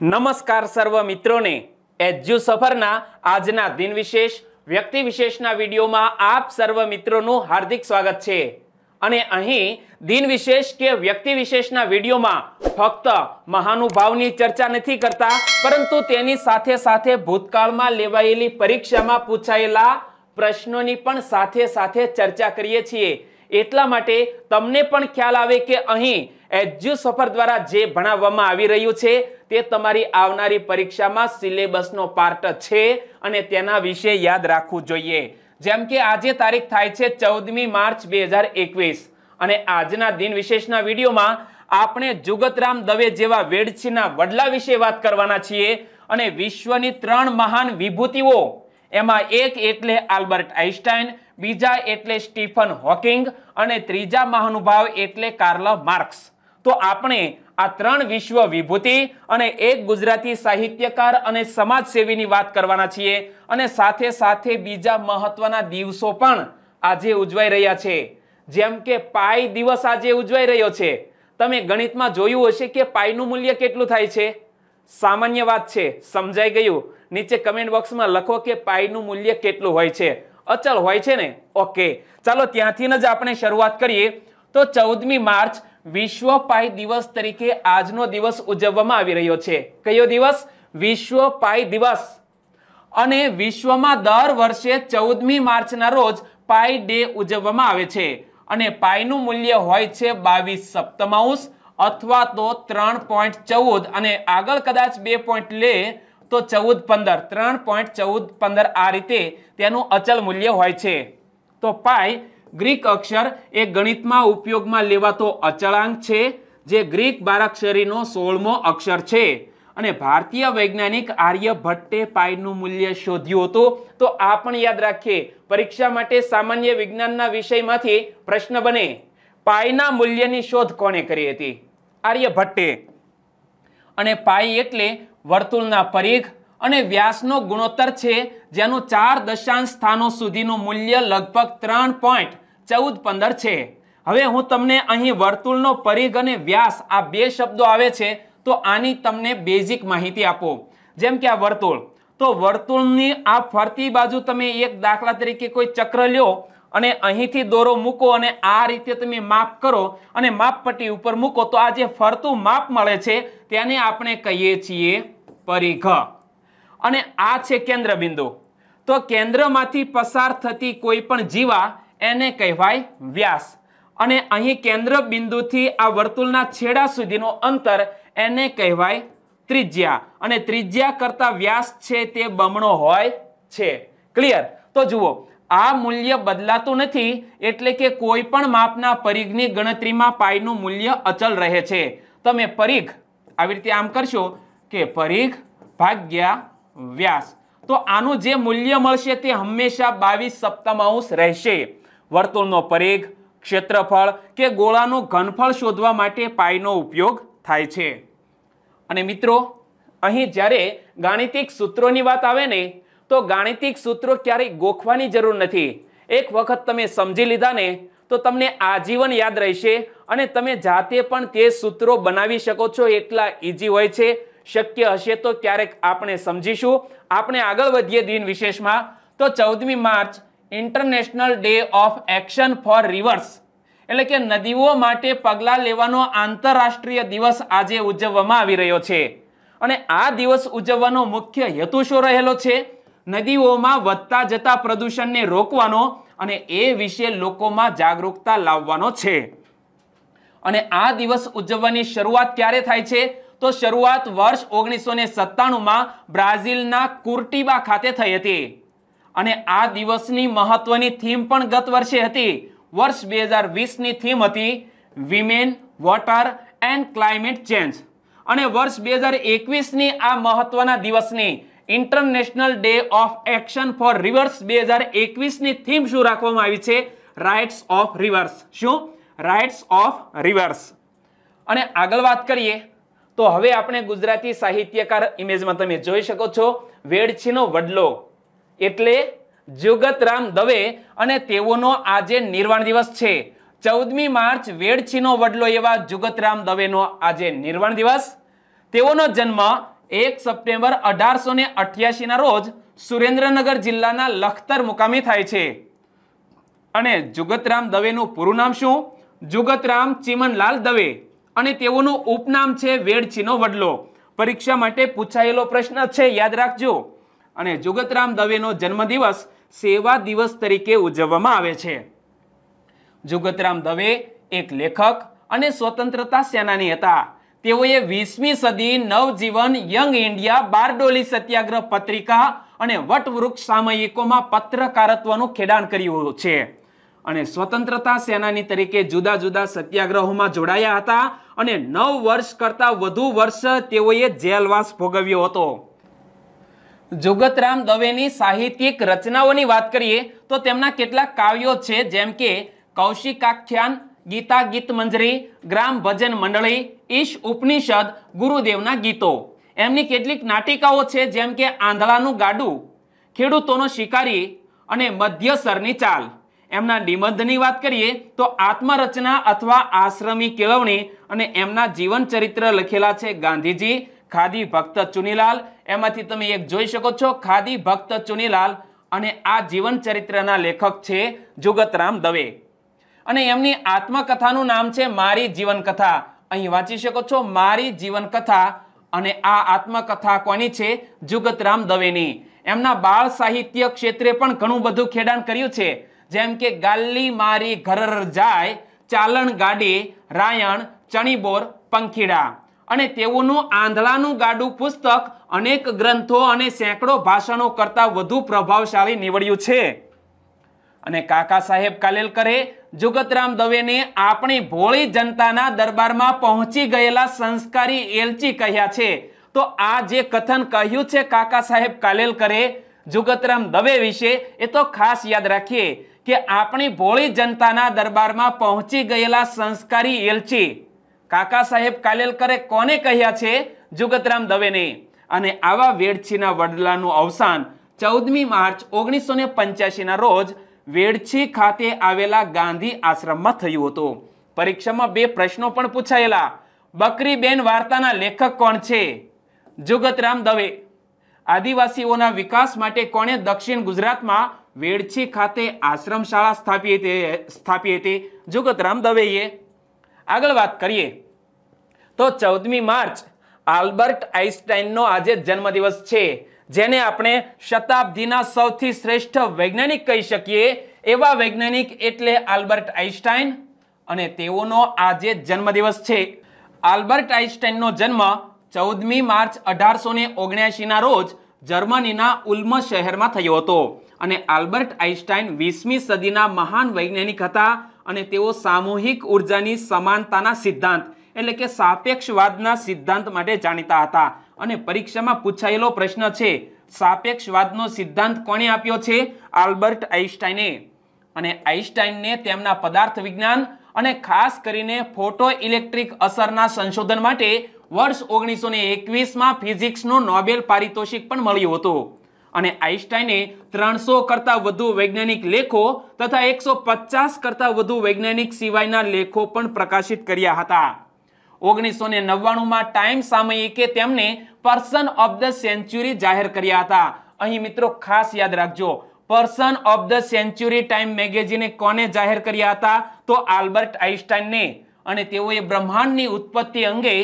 નમસ્કાર સર્વ મિત્રોને એજ્યુ સફરના આજના દિન વિશેષ વ્યક્તિ વિશેષના વિડીયોમાં આપ સર્વ મિત્રોનું હાર્દિક સ્વાગત છે અને અહીં દિન વિશેષ કે વ્યક્તિ વિશેષના વિડીયોમાં ફક્ત મહાનુભાવની ચર્ચા નથી કરતા પરંતુ તેની સાથે સાથે ભૂતકાળમાં લેવાયેલી પરીક્ષામાં પૂછાયેલા પ્રશ્નોની પણ સાથે સાથે ચર્ચા કરીએ છીએ એટલા માટે તમને પણ ખ્યાલ આવે કે અહીં એજ્યુ સફર દ્વારા જે ભણાવવામાં આવી રહ્યું છે તે તમારી આવનારી પરીક્ષામાં સિલેબસનો પાર્ટ છે અને તેના વિશે યાદ રાખવું જોઈએ જેમ કે આજે તારીખ થાય છે ચૌદમી માર્ચ બે અને આજના દિન વિશેષના વિડીયોમાં આપણે જુગતરામ દવે જેવા વેડછીના વડલા વિશે વાત કરવાના છીએ અને વિશ્વની ત્રણ મહાન વિભૂતિઓ એમાં એક એટલે આલ્બર્ટ આઇન્સ્ટાઈન બીજા એટલે સ્ટીફન હોકિંગ અને ત્રીજા મહાનુભાવ એટલે કાર્લ માર્ક્સ તો આપણે આ ત્રણ વિશ્વ વિભૂતિ અને એક ગુજરાતી સાહિત્યકાર અને સમાજસેવીની વાત કરવાના છીએ અને સાથે સાથે બીજા મહત્વના દિવસો પણ આજે ઉજવાઈ રહ્યા છે જેમ કે પાઈ દિવસ આજે ઉજવાઈ રહ્યો છે તમે ગણિતમાં જોયું હશે કે પાઈનું મૂલ્ય કેટલું થાય છે સામાન્ય વાત છે સમજાઈ ગયું નીચે કમેન્ટ બોક્સમાં લખો કે પાઈનું મૂલ્ય કેટલું હોય છે અચલ હોય છે ને ઓકે ચાલો ત્યાંથી જ આપણે શરૂઆત કરીએ તો ચૌદમી માર્ચ વિશ્વ પાઈ દિવસ તરીકે આજનો દિવસ ઉજવવામાં આવી રહ્યો છે કયો દિવસ વિશ્વ પાઈ દિવસ અને વિશ્વમાં દર વર્ષે ચૌદમી માર્ચના રોજ પાઈ ડે ઉજવવામાં આવે છે અને પાઈનું મૂલ્ય હોય છે બાવીસ સપ્તમાંશ અથવા તો ત્રણ પોઈન્ટ ચૌદ અને આગળ કદાચ બે પોઈન્ટ લે તો ચૌદ પંદર ત્રણ પોઈન્ટ ચૌદ પંદર આ રીતે તેનું અચલ મૂલ્ય હોય છે તો પાય ગ્રીક અક્ષર એ ગણિતમાં ઉપયોગમાં લેવાતો અચળાંક છે જે ગ્રીક બારાક્ષરીનો સોળમો અક્ષર છે અને ભારતીય વૈજ્ઞાનિક આર્યભટ્ટે પાઈનું મૂલ્ય શોધ્યું હતું તો આ પણ યાદ રાખીએ પરીક્ષા માટે સામાન્ય વિજ્ઞાનના વિષયમાંથી પ્રશ્ન બને પાઈના મૂલ્યની શોધ કોણે કરી હતી આર્યભટ્ટે અને પાઈ એટલે વર્તુળના પરિઘ અને વ્યાસનો ગુણોત્તર છે જેનું ચાર દશાંશ સ્થાનો સુધીનું મૂલ્ય લગભગ ત્રણ પોઈન્ટ ચૌદ પંદર છે હવે હું તમને અહીં વર્તુળનો પરિઘ અને વ્યાસ આ બે શબ્દો આવે છે તો આની તમને બેઝિક માહિતી આપો જેમ કે આ વર્તુળ તો વર્તુળની આ ફરતી બાજુ તમે એક દાખલા તરીકે કોઈ ચક્ર લ્યો અને અહીંથી દોરો મૂકો અને આ રીતે તમે માપ કરો અને માપપટ્ટી ઉપર મૂકો તો આ જે ફરતું માપ મળે છે તેને આપણે કહીએ છીએ પરિઘ અને આ છે કેન્દ્ર બિંદુ તો કેન્દ્રમાંથી પસાર થતી કોઈ પણ જીવા એને કહેવાય વ્યાસ અને અહીં કેન્દ્ર બિંદુથી આ વર્તુળના છેડા સુધીનો અંતર એને કહેવાય ત્રિજ્યા અને ત્રિજ્યા કરતા વ્યાસ છે તે બમણો હોય છે ક્લિયર તો જુઓ આ મૂલ્ય બદલાતું નથી એટલે કે કોઈ પણ માપના પરિઘની ગણતરીમાં પાઈનું મૂલ્ય અચલ રહે છે તમે પરિઘ આવી રીતે આમ કરશો કે પરીખ ભાગ્યા વ્યાસ તો આનું જે મૂલ્ય મળશે તે હંમેશા બાવીસ સપ્તમાંશ રહેશે વર્તુળનો પરીઘ ક્ષેત્રફળ કે ગોળાનું ઘનફળ શોધવા માટે પાઈનો ઉપયોગ થાય છે અને મિત્રો અહીં જ્યારે ગાણિતિક સૂત્રોની વાત આવે ને તો ગાણિતિક સૂત્રો ક્યારેય ગોખવાની જરૂર નથી એક વખત તમે સમજી લીધા ને તો તમને આજીવન યાદ રહેશે અને તમે જાતે પણ તે સૂત્રો બનાવી શકો છો એટલા ઇઝી હોય છે શક્ય હશે તો ક્યારેક આપણે સમજીશું આપણે આગળ વધીએ દિન વિશેષમાં તો ચૌદમી માર્ચ international day of action for rivers એટલે કે નદીઓ માટે પગલાં લેવાનો આંતરરાષ્ટ્રીય દિવસ આજે ઉજવવામાં આવી રહ્યો છે અને આ દિવસ ઉજવવાનો મુખ્ય હેતુ શું રહેલો છે નદીઓમાં વધતા જતા પ્રદૂષણને રોકવાનો અને એ વિશે લોકોમાં જાગૃતતા લાવવાનો છે અને આ દિવસ ઉજવવાની શરૂઆત ક્યારે થાય છે તો શરૂઆત વર્ષ ઓગણીસો ને સત્તાણુંમાં બ્રાઝિલના કુર્ટીબા ખાતે થઈ હતી અને આ દિવસની મહત્વની થીમ પણ ગત વર્ષે હતી વર્ષ બે હજાર વીસની થીમ હતી women water and climate change અને વર્ષ બે હજાર એકવીસની આ મહત્વના દિવસની international day of action for rivers બે હજાર એકવીસની થીમ શું રાખવામાં આવી છે રાઇટ્સ ઓફ રિવર્સ શું રાઇટ્સ ઓફ રિવર્સ અને આગળ વાત કરીએ તો હવે આપણે ગુજરાતી સાહિત્યકાર ઇમેજમાં તમે જોઈ શકો છો વેડછીનો વડલો એટલે જુગતરામ દવે અને તેઓનો આજે નિર્વાણ દિવસ છે ચૌદમી માર્ચ વેડછીનો વડલો એવા જુગતરામ દવેનો આજે નિર્વાણ દિવસ તેઓનો જન્મ એક સપ્ટેમ્બર અઢારસો ને અઠ્યાસીના રોજ સુરેન્દ્રનગર જિલ્લાના લખતર મુકામે થાય છે અને જુગતરામ દવેનું પૂરું નામ શું જુગતરામ ચીમનલાલ દવે અને તેઓનું ઉપનામ છે વેડચીનો વડલો પરીક્ષા માટે પૂછાયેલો પ્રશ્ન છે યાદ રાખજો અને જુગતરામ દવેનો જન્મદિવસ સેવા દિવસ તરીકે ઉજવવામાં આવે છે જુગતરામ દવે એક લેખક અને સ્વતંત્રતા સેનાની હતા તેઓએ વીસમી સદી નવજીવન યંગ ઇન્ડિયા બારડોલી સત્યાગ્રહ પત્રિકા અને વટવૃક્ષ સામયિકોમાં પત્રકારત્વનું ખેડાણ કર્યું છે અને સ્વતંત્રતા સેનાની તરીકે જુદા જુદા સત્યાગ્રહોમાં જોડાયા હતા અને નવ વર્ષ કરતાં વધુ વર્ષ તેઓએ જેલવાસ ભોગવ્યો હતો જુગતરામ દવેની સાહિત્યિક રચનાઓની વાત કરીએ તો તેમના કેટલાક કાવ્યો છે જેમ કે કૌશિકાખ્યાન ગીતા ગીત મંજરી ગ્રામ ભજન મંડળી ઈશ ઉપનિષદ ગુરુદેવના ગીતો એમની કેટલીક નાટિકાઓ છે જેમ કે આંધળાનું ગાડું ખેડૂતોનો શિકારી અને મધ્યસરની ચાલ એમના નિબંધની વાત કરીએ તો આત્મરચના અથવા આશ્રમી કેળવણી અને એમના જીવન ચરિત્ર લખેલા છે ગાંધીજી ખાદી ભક્ત ચુનીલાલ એમાંથી તમે એક જોઈ શકો છો ખાદી ભક્ત ચુનીલાલ અને આ જીવન ચરિત્રના લેખક છે જુગતરામ દવે અને એમની આત્મકથાનું નામ છે મારી જીવનકથા અહીં વાંચી શકો છો મારી જીવનકથા અને આ આત્મકથા કોની છે જુગતરામ દવેની એમના બાળ સાહિત્ય ક્ષેત્રે પણ ઘણું બધું ખેડાણ કર્યું છે જેમ કે ગાલ્લી મારી ઘરર જાય ચાલણ ગાડી રાયણ ચણીબોર પંખીડા અને તેઓનું આંધળાનું ગાડું પુસ્તક અનેક ગ્રંથો અને સેંકડો ભાષણો કરતાં વધુ પ્રભાવશાળી નીવડ્યું છે અને કાકા સાહેબ કાલેલકરે જુગતરામ દવેને આપણી ભોળી જનતાના દરબારમાં પહોંચી ગયેલા સંસ્કારી એલચી કહ્યા છે તો આ જે કથન કહ્યું છે કાકા સાહેબ કાલેલકરે જુગતરામ દવે વિશે એ તો ખાસ યાદ રાખીએ કે આપણી ભોળી જનતાના દરબારમાં પહોંચી ગયેલા સંસ્કારી એલચી કાકા સાહેબ કાલેલકરે કોને કહ્યા છે જુગતરામ દવેને અને આવા વેડછીના વડલાનું અવસાન ચૌદમી માર્ચ ઓગણીસો ને પંચ્યાસીના રોજ વેડછી ખાતે આવેલા ગાંધી આશ્રમમાં થયું હતું પરીક્ષામાં બે પ્રશ્નો પણ પૂછાયેલા બકરીબેન વાર્તાના લેખક કોણ છે જુગતરામ દવે આદિવાસીઓના વિકાસ માટે કોણે દક્ષિણ ગુજરાતમાં વેડછી ખાતે આશ્રમ શાળા સ્થાપી હતી સ્થાપી હતી જુગતરામ દવેએ આગળ વાત કરીએ તો ચૌદમી માર્ચ આલ્બર્ટ આઈન્સ્ટાઈનનો આજે જન્મદિવસ છે જેને આપણે શતાબ્દીના સૌથી શ્રેષ્ઠ વૈજ્ઞાનિક કહી શકીએ એવા વૈજ્ઞાનિક એટલે આલ્બર્ટ આઈન્સ્ટાઈન અને તેઓનો આજે જન્મદિવસ છે આલ્બર્ટ આઈન્સ્ટાઈનનો જન્મ ચૌદમી માર્ચ અઢારસો ને રોજ જર્મનીના ઉલ્મ શહેરમાં થયો હતો અને આલ્બર્ટ આઇન્સ્ટાઇન વીસમી સદીના મહાન વૈજ્ઞાનિક હતા અને તેઓ સામૂહિક ઉર્જાની સમાનતાના સિદ્ધાંત એટલે કે સાપેક્ષવાદના સિદ્ધાંત માટે જાણીતા હતા અને પરીક્ષામાં પૂછાયેલો પ્રશ્ન છે સાપેક્ષવાદનો સિદ્ધાંત કોણે આપ્યો છે આલ્બર્ટ આઇન્સ્ટાઇને અને આઇન્સ્ટાઇનને તેમના પદાર્થ વિજ્ઞાન અને ખાસ કરીને ફોટો ઇલેક્ટ્રિક અસરના સંશોધન માટે વર્ષ ઓગણીસો એકવીસમાં ફિઝિક્સનો નોબેલ પારિતોષિક પણ મળ્યું હતું અને આઈન્સ્ટાઈને ત્રણસો કરતાં વધુ વૈજ્ઞાનિક લેખો તથા એકસો પચાસ કરતાં વધુ વૈજ્ઞાનિક સિવાયના લેખો પણ પ્રકાશિત કર્યા હતા ઓગણીસો ને નવ્વાણુંમાં ટાઈમ સામયિકે તેમને પર્સન ઓફ ધ સેન્ચ્યુરી જાહેર કર્યા હતા અહીં મિત્રો ખાસ યાદ રાખજો person of the century Time મેગેઝિને કોને જાહેર કર્યા હતા તો આલ્બર્ટ આઈન્સ્ટાઈનને અને તેઓએ બ્રહ્માંડની ઉત્પત્તિ અંગે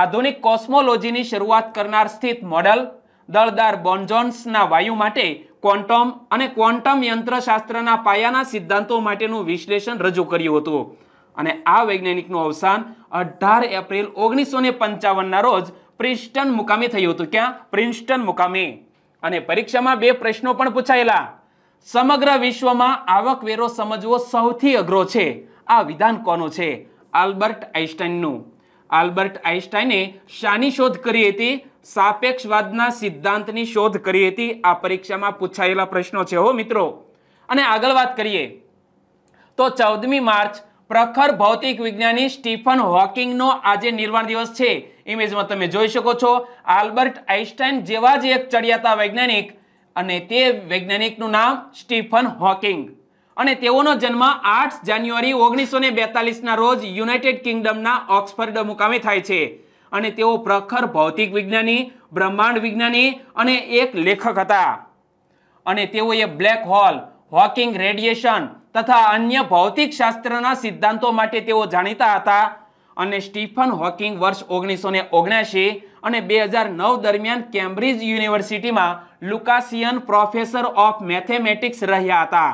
આધુનિક કોસ્મોલોજીની શરૂઆત કરનાર સ્થિત મોડલ દળદાર બોન્જોન્સના વાયુ માટે ક્વોન્ટમ અને ક્વોન્ટમ યંત્રશાસ્ત્રના પાયાના સિદ્ધાંતો માટેનું વિશ્લેષણ રજૂ કર્યું હતું અને આ વૈજ્ઞાનિકનું અવસાન અઢાર એપ્રિલ ઓગણીસો ને પંચાવનના રોજ પ્રિન્સ્ટન મુકામે થયું હતું ક્યાં પ્રિન્સ્ટન મુકામે અને પરીક્ષામાં બે પ્રશ્નો પણ પૂછાયેલા સમગ્ર વિશ્વમાં આવકવેરો સમજવો સૌથી અઘરો છે આ વિધાન કોનું છે આલ્બર્ટ આઇન્સ્ટાઈનનું આલ્બર્ટ આઇન્સ્ટાઈને શાની શોધ કરી હતી સાપેક્ષવાદના સિદ્ધાંતની શોધ કરી હતી આ પરીક્ષામાં પૂછાયેલા પ્રશ્નો છે હો મિત્રો અને આગળ વાત કરીએ તો ચૌદમી માર્ચ પ્રખર ભૌતિક વિજ્ઞાની સ્ટીફન હોકિંગનો આજે નિર્વાણ દિવસ છે ઇમેજમાં તમે જોઈ શકો છો આલ્બર્ટ આઈન્સ્ટાઈન જેવા જ એક ચડિયાતા વૈજ્ઞાનિક અને તે વૈજ્ઞાનિકનું નામ સ્ટીફન હોકિંગ અને તેઓનો જન્મ આઠ જાન્યુઆરી ઓગણીસો ને બેતાલીસના રોજ યુનાઇટેડ કિંગડમના ઓક્સફર્ડ મુકામે થાય છે અને તેઓ પ્રખર ભૌતિક વિજ્ઞાની બ્રહ્માંડ વિજ્ઞાની અને એક લેખક હતા અને તેઓએ બ્લેક હોલ હોકિંગ રેડિયેશન તથા અન્ય ભૌતિક શાસ્ત્રના સિદ્ધાંતો માટે તેઓ જાણીતા હતા અને સ્ટીફન હોકિંગ વર્ષ ઓગણીસો ને ઓગણસી અને બે હજાર નવ દરમિયાન કેમ્બ્રિજ યુનિવર્સિટીમાં લુકાસિયન પ્રોફેસર ઓફ મેથેમેટિક્સ રહ્યા હતા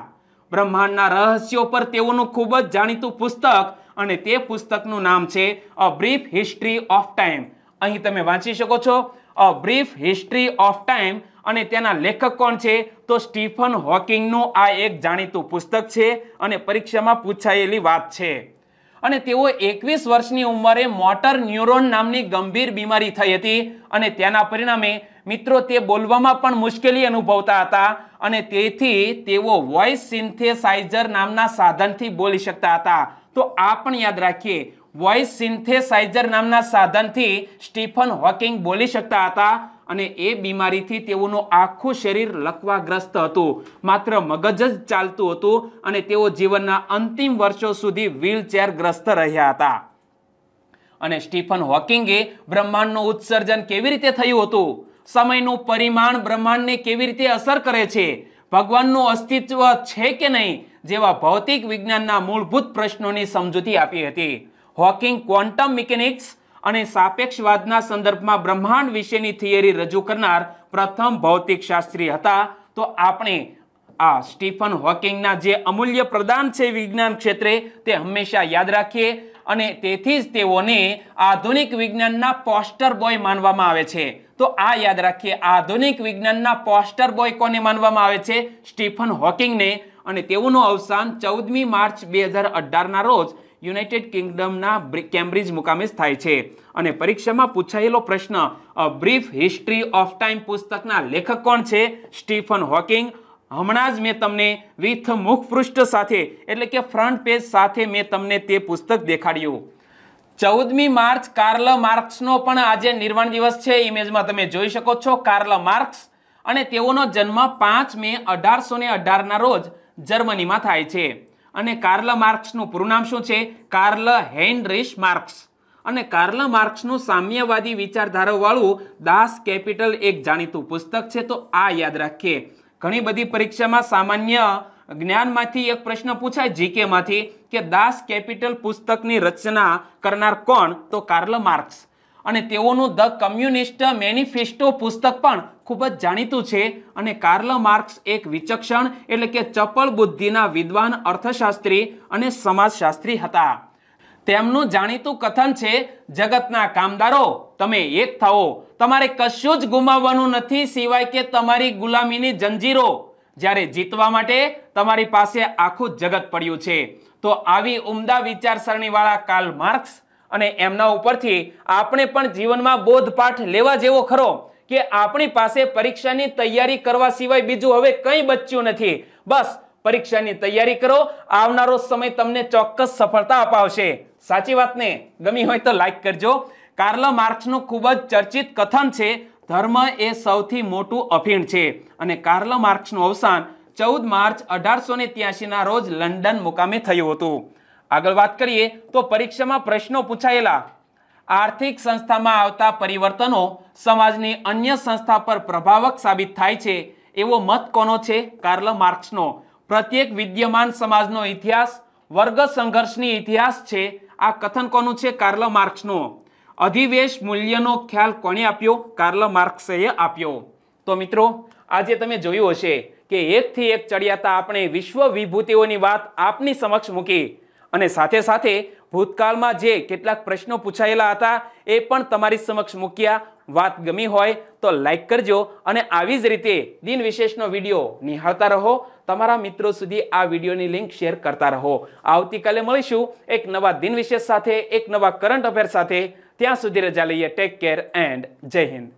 બ્રહ્માંડના રહસ્યો પર તેઓનું ખૂબ જ જાણીતું પુસ્તક અને તે પુસ્તકનું નામ છે a brief history of time અહીં તમે વાંચી શકો છો a brief history of time અને તેના લેખક કોણ છે તો સ્ટીફન હોકિંગનું આ એક જાણીતું પુસ્તક છે અને પરીક્ષામાં પૂછાયેલી વાત છે અને તેઓ એકવીસ વર્ષની ઉંમરે મોટર ન્યુરોન નામની ગંભીર બીમારી થઈ હતી અને તેના પરિણામે મિત્રો તે બોલવામાં પણ મુશ્કેલી અનુભવતા હતા અને તેથી તેઓ વોઇસ સિન્થેસાઇઝર નામના સાધનથી બોલી શકતા હતા તો આ પણ યાદ રાખીએ વોઇસ સિન્થેસાઇઝર નામના સાધનથી સ્ટીફન હોકિંગ બોલી શકતા હતા અને એ બીમારીથી તેઓનું આખું શરીર લકવાગ્રસ્ત હતું માત્ર મગજ જ ચાલતું હતું અને તેઓ જીવનના અંતિમ વર્ષો સુધી વ્હીલચેરગ્રસ્ત રહ્યા હતા અને સ્ટીફન હોકિંગે બ્રહ્માંડનું ઉત્સર્જન કેવી રીતે થયું હતું સમયનું પરિમાણ બ્રહ્માંડને કેવી રીતે અસર કરે છે ભગવાનનું અસ્તિત્વ છે કે નહીં જેવા ભૌતિક વિજ્ઞાનના મૂળભૂત પ્રશ્નોની સમજૂતી આપી હતી હોકિંગ ક્વોન્ટમ મિકેનિક્સ અને સાપેક્ષવાદના સંદર્ભમાં બ્રહ્માંડ વિશેની થિયરી રજૂ કરનાર પ્રથમ ભૌતિક શાસ્ત્રી હતા તો આપણે આ સ્ટીફન હોકિંગના જે અમૂલ્ય પ્રદાન છે વિજ્ઞાન ક્ષેત્રે તે હંમેશા યાદ રાખીએ અને તેથી જ તેઓને આધુનિક વિજ્ઞાનના પોસ્ટર બોય માનવામાં આવે છે તો આ યાદ રાખીએ આધુનિક વિજ્ઞાનના પોસ્ટર બોય કોને માનવામાં આવે છે સ્ટીફન હોકિંગને અને તેઓનું અવસાન ચૌદમી માર્ચ બે હજાર અઢારના રોજ યુનાઇટેડ કિંગડમના કેમ્બ્રિજ મુકામે થાય છે અને પરીક્ષામાં પૂછાયેલો પ્રશ્ન a brief history of time પુસ્તકના લેખક કોણ છે સ્ટીફન હોકિંગ હમણાં જ મેં તમને વિથ મુખપૃષ્ઠ સાથે એટલે કે ફ્રન્ટ પેજ સાથે મેં તમને તે પુસ્તક દેખાડ્યું ચૌદમી માર્ચ કાર્લ માર્ક્સનો પણ આજે નિર્વાણ દિવસ છે ઇમેજમાં તમે જોઈ શકો છો કાર્લ માર્ક્સ અને તેઓનો જન્મ પાંચ મે અઢારસો ને અઢારના રોજ જર્મનીમાં થાય છે અને કાર્લ માર્ક્સનું પૂરું નામ શું છે કાર્લ હેન્ડ્રીશ માર્ક્સ અને કાર્લ માર્ક્સનું સામ્યવાદી વિચારધારાવાળું દાસ કેપિટલ એક જાણીતું પુસ્તક છે તો આ યાદ રાખીએ ઘણી બધી પરીક્ષામાં સામાન્ય જ્ઞાનમાંથી એક પ્રશ્ન પૂછાય જીકેમાંથી કે દાસ કેપિટલ પુસ્તકની રચના કરનાર કોણ તો કાર્લ માર્ક્સ અને તેઓનું ધ કમ્યુનિસ્ટ મેનિફેસ્ટો પુસ્તક પણ ખૂબ જ જાણીતું છે અને કાર્લ માર્ક્સ એક વિચક્ષણ એટલે કે ચપળ બુદ્ધિના વિદ્વાન અર્થશાસ્ત્રી અને સમાજશાસ્ત્રી હતા તેમનું જાણીતું કથન છે જગતના કામદારો તમે એક થાઓ તમારે કશું જ ગુમાવવાનું નથી સિવાય કે તમારી ગુલામીની જંજીરો જ્યારે જીતવા માટે તમારી પાસે આખું જગત પડ્યું છે તો આવી ઉમદા વિચારસરણીવાળા કાર્લ માર્ક્સ અને એમના ઉપરથી આપણે પણ જીવનમાં બોધપાઠ લેવા જેવો ખરો કે આપણી પાસે પરીક્ષાની તૈયારી કરવા સિવાય બીજું હવે કંઈ બચ્યું નથી બસ પરીક્ષાની તૈયારી કરો આવનારો સમય તમને ચોક્કસ સફળતા અપાવશે સાચી વાતને ગમી હોય તો લાઈક કરજો કાર્લ માર્ક્સનું ખૂબ જ ચર્ચિત કથન છે ધર્મ એ સૌથી મોટું અફીણ છે અને કાર્લ માર્ક્સનું અવસાન ચૌદ માર્ચ અઢારસો ને ત્યાસીના રોજ લંડન મુકામે થયું હતું આગળ વાત કરીએ તો પરીક્ષામાં પ્રશ્નો પૂછાયેલા આર્થિક સંસ્થામાં આવતા પરિવર્તનો સમાજની અન્ય સંસ્થા પર પ્રભાવક સાબિત થાય છે એવો મત કોનો છે કાર્લ માર્ક્સનો પ્રત્યેક વિદ્યમાન સમાજનો ઇતિહાસ વર્ગ સંઘર્ષની ઇતિહાસ છે આ કથન કોનું છે કાર્લ માર્ક્સનું અધિવેશ મૂલ્યનો ખ્યાલ કોણે આપ્યો કાર્લ માર્ક્સએ આપ્યો તો મિત્રો આજે તમે જોયું હશે કે એકથી એક ચડિયાતા આપણે વિશ્વ વિભૂતિઓની વાત આપની સમક્ષ મૂકી અને સાથે સાથે ભૂતકાળમાં જે કેટલાક પ્રશ્નો પૂછાયેલા હતા એ પણ તમારી સમક્ષ મૂક્યા વાત ગમી હોય તો લાઈક કરજો અને આવી જ રીતે દિન વિશેષનો વિડીયો નિહાળતા રહો તમારા મિત્રો સુધી આ વિડીયોની લિંક શેર કરતા રહો આવતીકાલે મળીશું એક નવા દિન વિશેષ સાથે એક નવા કરંટ અફેર સાથે ત્યાં સુધી રજા લઈએ ટેક કેર એન્ડ જય હિન્દ